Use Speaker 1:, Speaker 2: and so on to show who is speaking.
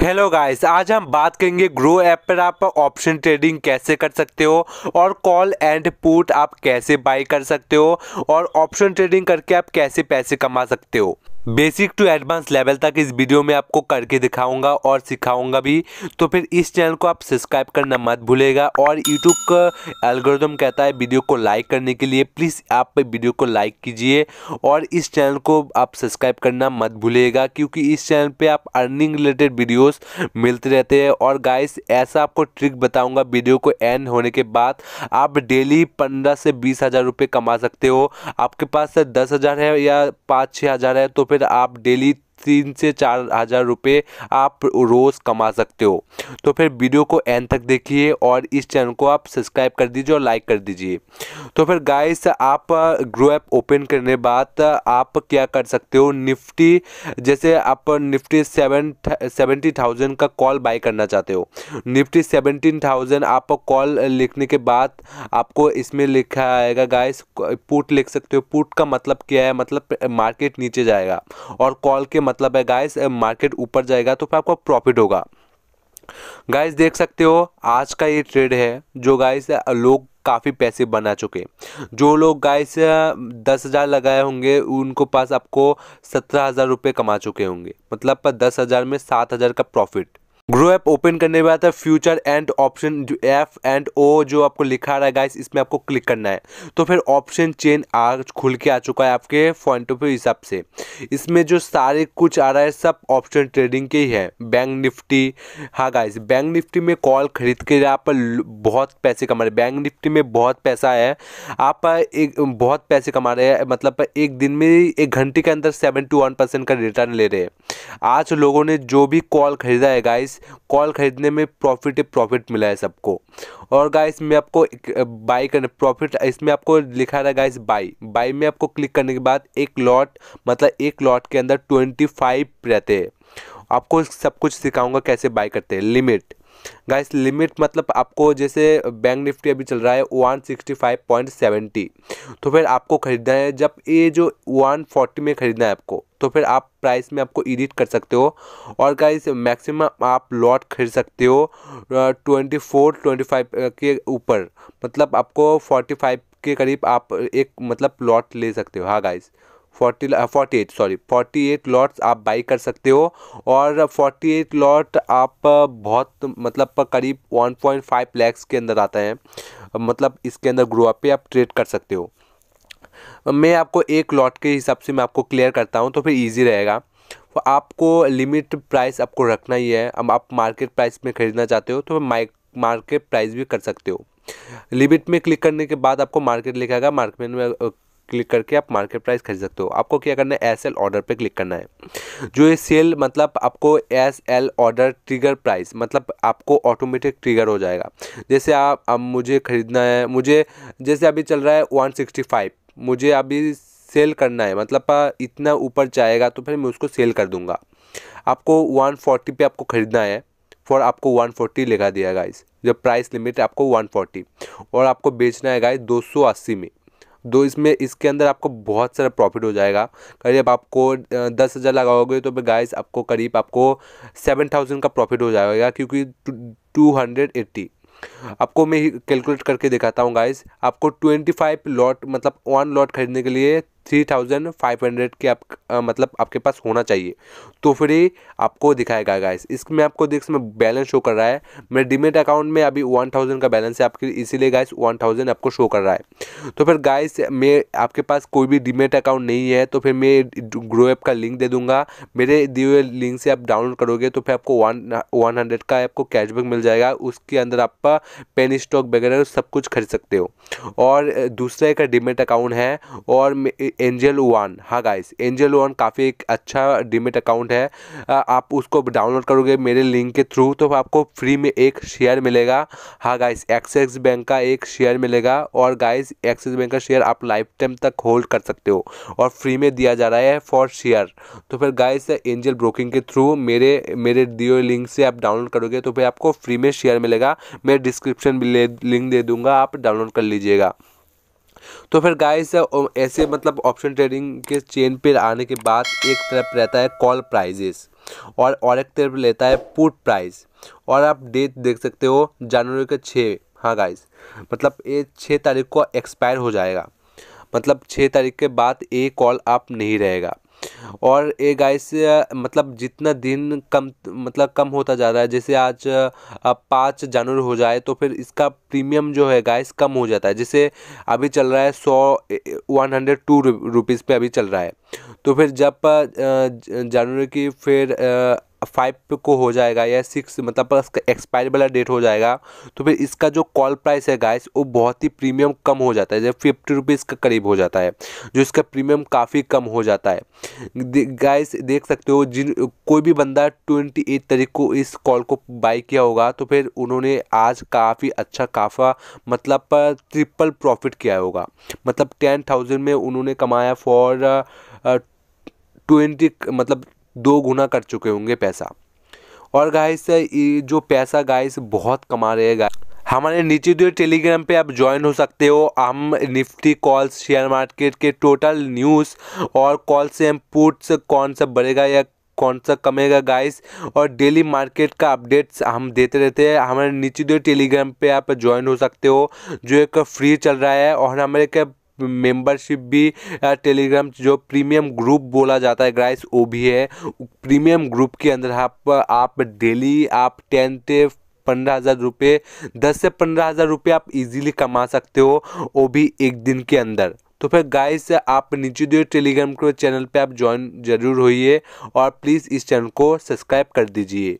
Speaker 1: hello guys आज हम बात करेंगे ग्रो ऐप पर आप ऑप्शन ट्रेडिंग कैसे कर सकते हो और कॉल एंड पुट आप कैसे बाई कर सकते हो और ऑप्शन ट्रेडिंग करके आप कैसे पैसे कमा सकते हो बेसिक टू एडवांस लेवल तक इस वीडियो में आपको करके दिखाऊंगा और सिखाऊंगा भी तो फिर इस चैनल को आप सब्सक्राइब करना मत भूलेगा और यूट्यूब का एल्गोरिदम कहता है वीडियो को लाइक करने के लिए प्लीज़ आप वीडियो को लाइक कीजिए और इस चैनल को आप सब्सक्राइब करना मत भूलेगा क्योंकि इस चैनल पर आप अर्निंग रिलेटेड वीडियोज़ मिलते रहते हैं और गाइस ऐसा आपको ट्रिक बताऊँगा वीडियो को एंड होने के बाद आप डेली पंद्रह से बीस हज़ार रुपये कमा सकते हो आपके पास दस हज़ार है या पाँच छः हज़ार है तो फिर फिर आप डेली तीन से चार हज़ार रुपये आप रोज़ कमा सकते हो तो फिर वीडियो को एंड तक देखिए और इस चैनल को आप सब्सक्राइब कर दीजिए और लाइक कर दीजिए तो फिर गाइस आप ग्रो ऐप ओपन करने बाद आप क्या कर सकते हो निफ्टी जैसे आप निफ्टी सेवन सेवेंटी थाउजेंड का कॉल बाई करना चाहते हो निफ्टी सेवेंटीन थाउजेंड आप कॉल लिखने के बाद आपको इसमें लिखा आएगा गाइस पुट लिख सकते हो पुट का मतलब क्या है मतलब मार्केट नीचे जाएगा और कॉल के मतलब है गाइस मार्केट ऊपर जाएगा तो फिर आपका प्रॉफिट होगा गाइस देख सकते हो आज का ये ट्रेड है जो गाइस लोग काफ़ी पैसे बना चुके जो लोग गाइस दस हज़ार लगाए होंगे उनको पास आपको सत्रह हज़ार रुपये कमा चुके होंगे मतलब दस हज़ार में सात हज़ार का प्रॉफिट ग्रो ऐप ओपन करने के बाद फ्यूचर एंड ऑप्शन जो एफ एंड ओ जो आपको लिखा रहा है गाइस इसमें आपको क्लिक करना है तो फिर ऑप्शन चेन आ खुल के आ चुका है आपके पॉइंट ऑफ व्यू हिसाब से इसमें जो सारे कुछ आ रहा है सब ऑप्शन ट्रेडिंग के ही है बैंक निफ्टी हाँ गाइस बैंक निफ्टी में कॉल खरीद के आप बहुत पैसे कमा रहे बैंक निफ्टी में बहुत पैसा है आप एक बहुत पैसे कमा रहे हैं मतलब एक दिन में एक घंटे के अंदर सेवन टू वन परसेंट का रिटर्न ले रहे हैं आज लोगों ने जो भी कॉल खरीदा है गाइस कॉल ख़रीदने में प्रॉफिट प्रॉफिट मिला है सबको और गाइस इसमें आपको बाई करने प्रॉफिट इसमें आपको लिखा रहा है गाइस बाई बाई में आपको क्लिक करने के बाद एक लॉट मतलब एक लॉट के अंदर ट्वेंटी फाइव रहते हैं आपको सब कुछ सिखाऊंगा कैसे बाई करते हैं लिमिट गाइस लिमिट मतलब आपको जैसे बैंक निफ्टी अभी चल रहा है one sixty five point seventy तो फिर आपको ख़रीदना है जब ये जो वन फोर्टी में ख़रीदना है आपको तो फिर आप प्राइस में आपको एडिट कर सकते हो और गाइस मैक्सिमम आप लॉट खरीद सकते हो ट्वेंटी फोर ट्वेंटी फाइव के ऊपर मतलब आपको फोर्टी फाइव के करीब आप एक मतलब लॉट ले सकते हो हाँ guys forty forty eight sorry forty eight lots आप बाई कर सकते हो और फोर्टी एट लॉट आप बहुत मतलब करीब वन पॉइंट फाइव लैक्स के अंदर आता है मतलब इसके अंदर ग्रो अप पे आप ट्रेड कर सकते हो मैं आपको एक लॉट के हिसाब से मैं आपको क्लियर करता हूँ तो फिर ईजी रहेगा तो आपको लिमिट प्राइस आपको रखना ही है अब आप मार्केट प्राइस में ख़रीदना चाहते हो तो माइक मार्केट प्राइस भी कर सकते हो लिमिट में क्लिक करने के बाद आपको मार्केट लिखाएगा लिखेगा मार्केट में क्लिक करके आप मार्केट प्राइस खरीद सकते हो आपको क्या करना है एस एल ऑर्डर पर क्लिक करना है जो ये सेल मतलब आपको S L order trigger price मतलब आपको ऑटोमेटिक ट्रिगर हो जाएगा जैसे आप अब मुझे ख़रीदना है मुझे जैसे अभी चल रहा है वन सिक्सटी फाइव मुझे अभी सेल करना है मतलब इतना ऊपर जाएगा तो फिर मैं उसको सेल कर दूंगा आपको वन फोर्टी पर आपको ख़रीदना है फॉर आपको वन फोर्टी लिखा दिया गाइस जब प्राइस लिमिट आपको वन फोर्टी और आपको बेचना है गाइस दो सौ अस्सी में दो इसमें इसके अंदर आपको बहुत सारा प्रॉफिट हो जाएगा करीब आपको दस हज़ार लगाओगे तो गाइस आपको करीब आपको सेवन थाउजेंड का प्रॉफिट हो जाएगा क्योंकि टू हंड्रेड एट्टी आपको मैं कैलकुलेट करके दिखाता हूँ गाइस आपको ट्वेंटी फाइव लॉट मतलब वन लॉट खरीदने के लिए थ्री थाउजेंड फाइव हंड्रेड के आप आ, मतलब आपके पास होना चाहिए तो फिर ये आपको दिखाएगा गाइस इसमें आपको देख इसमें बैलेंस शो कर रहा है मेरे डिमेट अकाउंट में अभी वन थाउजेंड का बैलेंस है आपके इसीलिए गाइस वन थाउजेंड आपको शो कर रहा है तो फिर गाइस मैं आपके पास कोई भी डिमेट अकाउंट नहीं है तो फिर मैं ग्रो ऐप का लिंक दे दूंगा मेरे दिए हुए लिंक से आप डाउनलोड करोगे तो फिर आपको वन वन हंड्रेड का आपको कैशबैक मिल जाएगा उसके अंदर आप पेन स्टॉक वगैरह सब कुछ खरीद सकते हो और दूसरा एक डिमेट अकाउंट है और एंजल वन हाँ गाइस एंजल वन काफ़ी एक अच्छा डिमेट अकाउंट है आप उसको डाउनलोड करोगे मेरे लिंक के थ्रू तो आपको फ्री में एक शेयर मिलेगा हाँ गाइस एक्सेस बैंक का एक शेयर मिलेगा और गाइस एक्सेस बैंक का शेयर आप लाइफ टाइम तक होल्ड कर सकते हो और फ्री में दिया जा रहा है फॉर शेयर तो फिर गाइस एंजल ब्रोकिंग के थ्रू मेरे मेरे दिए लिंक से आप डाउनलोड करोगे तो फिर आपको फ्री में शेयर मिलेगा मैं डिस्क्रिप्शन लिंक दे दूँगा आप डाउनलोड कर लीजिएगा तो फिर गाइस ऐसे मतलब ऑप्शन ट्रेडिंग के चेन पर आने के बाद एक तरफ रहता है कॉल प्राइजेस और और एक तरफ लेता है पुट प्राइस और आप डेट देख सकते हो जनवरी के छः हाँ गाइस मतलब ये छः तारीख को एक्सपायर हो जाएगा मतलब छः तारीख के बाद ये कॉल आप नहीं रहेगा और ये गाइस मतलब जितना दिन कम मतलब कम होता जा रहा है जैसे आज पाँच जानवर हो जाए तो फिर इसका प्रीमियम जो है गाइस कम हो जाता है जैसे अभी चल रहा है सौ वन हंड्रेड टू रुपीज़ पर अभी चल रहा है तो फिर जब जानवर की फिर फाइव को हो जाएगा या सिक्स मतलब इसका एक्सपायरी वाला डेट हो जाएगा तो फिर इसका जो कॉल प्राइस है गाइस वो बहुत ही प्रीमियम कम हो जाता है जब फिफ्टी रुपीज़ का करीब हो जाता है जो इसका प्रीमियम काफ़ी कम हो जाता है गाइस देख सकते हो जिन कोई भी बंदा ट्वेंटी एट तारीख को इस कॉल को बाई किया होगा तो फिर उन्होंने आज काफ़ी अच्छा काफ़ा मतलब ट्रिपल प्रॉफिट किया होगा मतलब टेन थाउजेंड में उन्होंने कमाया फॉर ट्वेंटी uh, मतलब दो गुना कर चुके होंगे पैसा और गाइस जो पैसा गाइस बहुत कमा रहे हैं हमारे नीचे दिए टेलीग्राम पे आप ज्वाइन हो सकते हो हम निफ्टी कॉल्स शेयर मार्केट के टोटल न्यूज़ और कॉल से हम पुट्स कौन सा बढ़ेगा या कौन सा कमेगा गाइस और डेली मार्केट का अपडेट्स हम देते रहते हैं हमारे नीचे दिए टेलीग्राम पे आप ज्वाइन हो सकते हो जो एक फ्री चल रहा है और हमारे के मेंबरशिप भी टेलीग्राम जो प्रीमियम ग्रुप बोला जाता है ग्राइस वो भी है प्रीमियम ग्रुप के अंदर आप आप डेली आप टेन से पंद्रह हज़ार रुपये दस से पंद्रह हज़ार रुपये आप इजीली कमा सकते हो वो भी एक दिन के अंदर तो फिर गाइस आप नीचे दिए टेलीग्राम के चैनल पे आप ज्वाइन जरूर होइए और प्लीज़ इस चैनल को सब्सक्राइब कर दीजिए